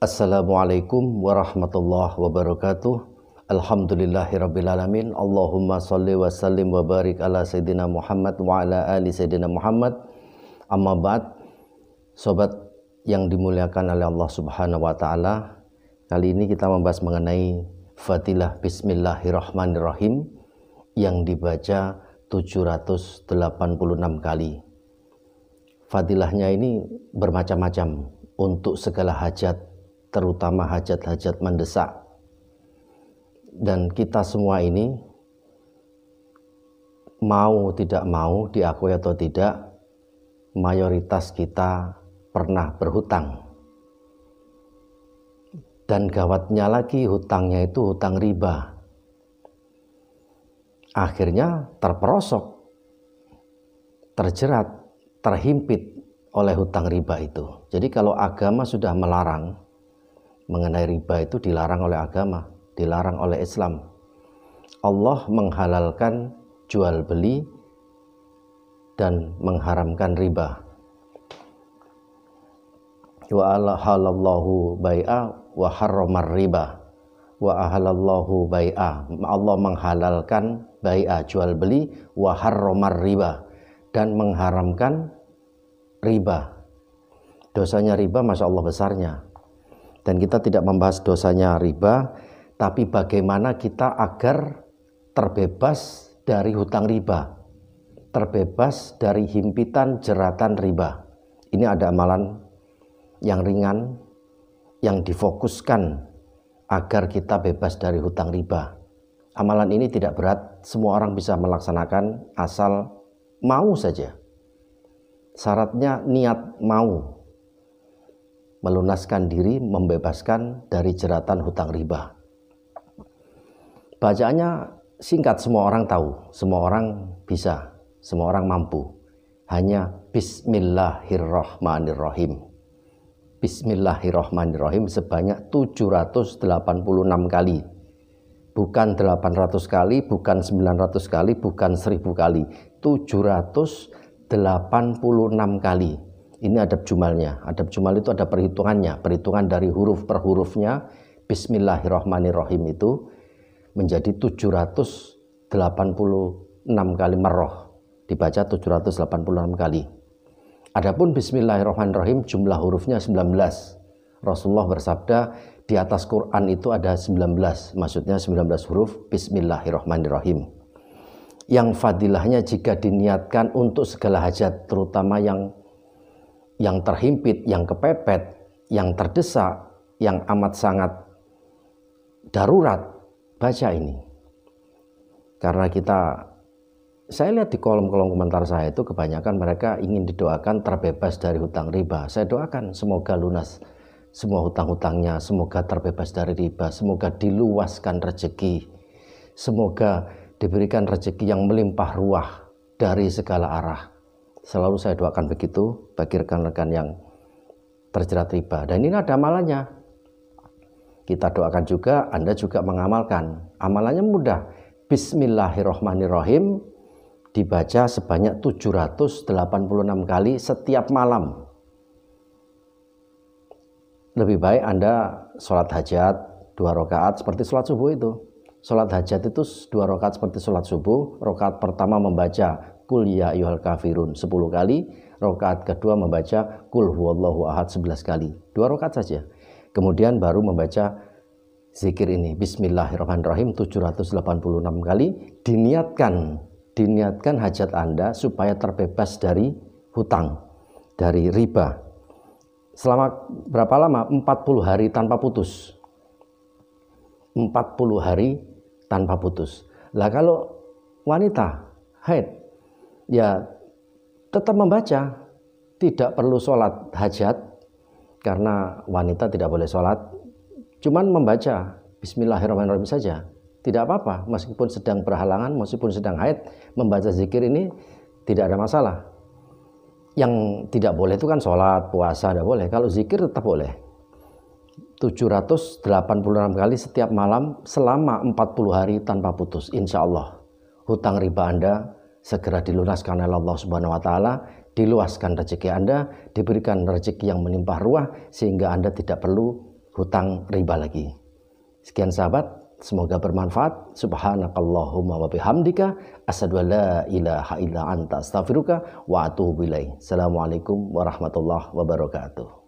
Assalamualaikum warahmatullahi wabarakatuh. Alhamdulillahirrabbilalamin Allahumma salli wa sallim wa barik ala Sayyidina Muhammad wa ala ali Sayyidina Muhammad Amma ba'd Sobat yang dimuliakan oleh Allah subhanahu wa ta'ala Kali ini kita membahas mengenai Fatilah Bismillahirrahmanirrahim Yang dibaca 786 kali Fatilahnya ini bermacam-macam untuk segala hajat terutama hajat-hajat mendesak. Dan kita semua ini mau tidak mau diakui atau tidak mayoritas kita pernah berhutang. Dan gawatnya lagi hutangnya itu hutang riba. Akhirnya terperosok, terjerat, terhimpit oleh hutang riba itu. Jadi kalau agama sudah melarang, mengenai riba itu dilarang oleh agama, dilarang oleh Islam. Allah menghalalkan jual beli dan mengharamkan riba. Wa halallahu bai'a wa harramar riba wa ahalallahu bai'a. Allah menghalalkan bai'a jual beli wa harramar riba dan mengharamkan riba. Dosanya riba masya Allah besarnya dan kita tidak membahas dosanya riba, tapi bagaimana kita agar terbebas dari hutang riba, terbebas dari himpitan jeratan riba. Ini ada amalan yang ringan yang difokuskan agar kita bebas dari hutang riba. Amalan ini tidak berat, semua orang bisa melaksanakan asal mau saja. Syaratnya niat mau melunaskan diri membebaskan dari jeratan hutang riba. Bacaannya singkat semua orang tahu, semua orang bisa, semua orang mampu. Hanya Bismillahirrahmanirrahim. Bismillahirrahmanirrahim sebanyak 786 kali. Bukan 800 kali, bukan 900 kali, bukan 1000 kali. 786 kali ini adab jumalnya. Adab jumal itu ada perhitungannya, perhitungan dari huruf per hurufnya. Bismillahirrahmanirrahim itu menjadi 786 kali marroh. Dibaca 786 kali. Adapun bismillahirrahmanirrahim jumlah hurufnya 19. Rasulullah bersabda di atas Quran itu ada 19, maksudnya 19 huruf bismillahirrahmanirrahim. Yang fadilahnya jika diniatkan untuk segala hajat, terutama yang yang terhimpit, yang kepepet, yang terdesak, yang amat sangat darurat, baca ini. Karena kita, saya lihat di kolom-kolom komentar saya itu kebanyakan mereka ingin didoakan terbebas dari hutang riba. Saya doakan semoga lunas semua hutang-hutangnya, semoga terbebas dari riba, semoga diluaskan rezeki, semoga diberikan rezeki yang melimpah ruah dari segala arah Selalu saya doakan begitu bagi rekan-rekan yang terjerat riba. Dan ini ada amalannya. Kita doakan juga, Anda juga mengamalkan. Amalannya mudah. Bismillahirrohmanirrohim dibaca sebanyak 786 kali setiap malam. Lebih baik Anda sholat hajat dua rakaat seperti sholat subuh itu. Sholat hajat itu dua rakaat seperti sholat subuh. Rakaat pertama membaca kul ya firun kafirun 10 kali, rakaat kedua membaca kul huwallahu ahad 11 kali. Dua rakaat saja. Kemudian baru membaca zikir ini bismillahirrahmanirrahim 786 kali diniatkan diniatkan hajat Anda supaya terbebas dari hutang, dari riba. Selama berapa lama? 40 hari tanpa putus. 40 hari tanpa putus. Lah kalau wanita haid ya tetap membaca. Tidak perlu sholat hajat karena wanita tidak boleh sholat. Cuman membaca Bismillahirrahmanirrahim saja. Tidak apa-apa, meskipun sedang berhalangan, meskipun sedang haid, membaca zikir ini tidak ada masalah. Yang tidak boleh itu kan sholat, puasa, tidak boleh. Kalau zikir tetap boleh. 786 kali setiap malam selama 40 hari tanpa putus. Insya Allah hutang riba Anda segera dilunaskan oleh Allah Subhanahu wa taala, diluaskan rezeki Anda, diberikan rezeki yang melimpah ruah sehingga Anda tidak perlu hutang riba lagi. Sekian sahabat, semoga bermanfaat. Subhanakallahumma wa bihamdika asyhadu an la ilaha illa anta astaghfiruka wa atuubu ilaik. Assalamualaikum warahmatullahi wabarakatuh.